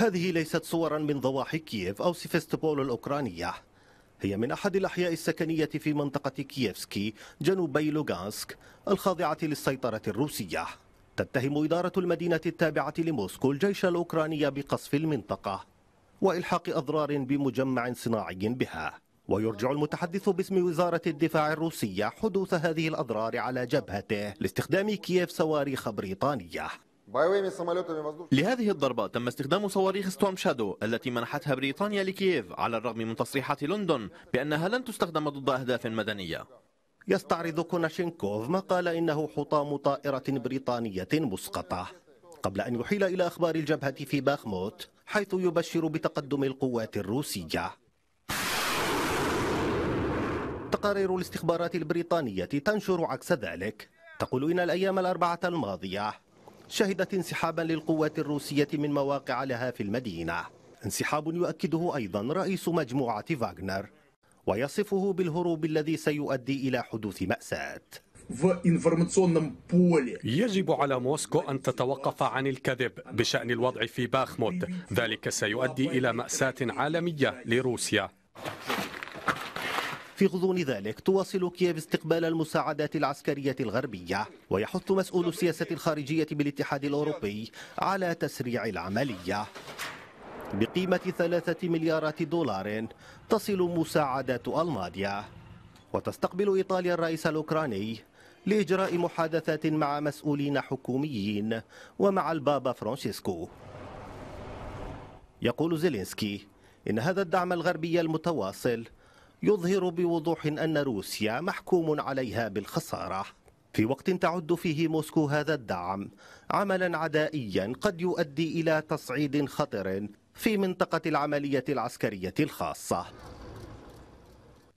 هذه ليست صورا من ضواحي كييف أو سيفستوبول الأوكرانية هي من أحد الأحياء السكنية في منطقة كييفسكي جنوبي لوغانسك الخاضعة للسيطرة الروسية تتهم إدارة المدينة التابعة لموسكو الجيش الأوكراني بقصف المنطقة وإلحاق أضرار بمجمع صناعي بها ويرجع المتحدث باسم وزارة الدفاع الروسية حدوث هذه الأضرار على جبهته لاستخدام كييف صواريخ بريطانية لهذه الضربة تم استخدام صواريخ ستورم شادو التي منحتها بريطانيا لكييف على الرغم من تصريحات لندن بأنها لن تستخدم ضد أهداف مدنية يستعرض كوناشينكوف ما قال إنه حطام طائرة بريطانية مسقطة قبل أن يحيل إلى أخبار الجبهة في باخموت حيث يبشر بتقدم القوات الروسية تقارير الاستخبارات البريطانية تنشر عكس ذلك تقول إن الأيام الأربعة الماضية شهدت انسحابا للقوات الروسية من مواقع لها في المدينة انسحاب يؤكده أيضا رئيس مجموعة فاغنر ويصفه بالهروب الذي سيؤدي إلى حدوث مأساة يجب على موسكو أن تتوقف عن الكذب بشأن الوضع في باخموت ذلك سيؤدي إلى مأساة عالمية لروسيا في غضون ذلك تواصل كييف استقبال المساعدات العسكرية الغربية ويحث مسؤول السياسة الخارجية بالاتحاد الأوروبي على تسريع العملية بقيمة ثلاثة مليارات دولار تصل مساعدات ألمانيا وتستقبل إيطاليا الرئيس الأوكراني لإجراء محادثات مع مسؤولين حكوميين ومع البابا فرانسيسكو يقول زيلينسكي إن هذا الدعم الغربي المتواصل يظهر بوضوح أن روسيا محكوم عليها بالخسارة في وقت تعد فيه موسكو هذا الدعم عملا عدائيا قد يؤدي إلى تصعيد خطر في منطقة العملية العسكرية الخاصة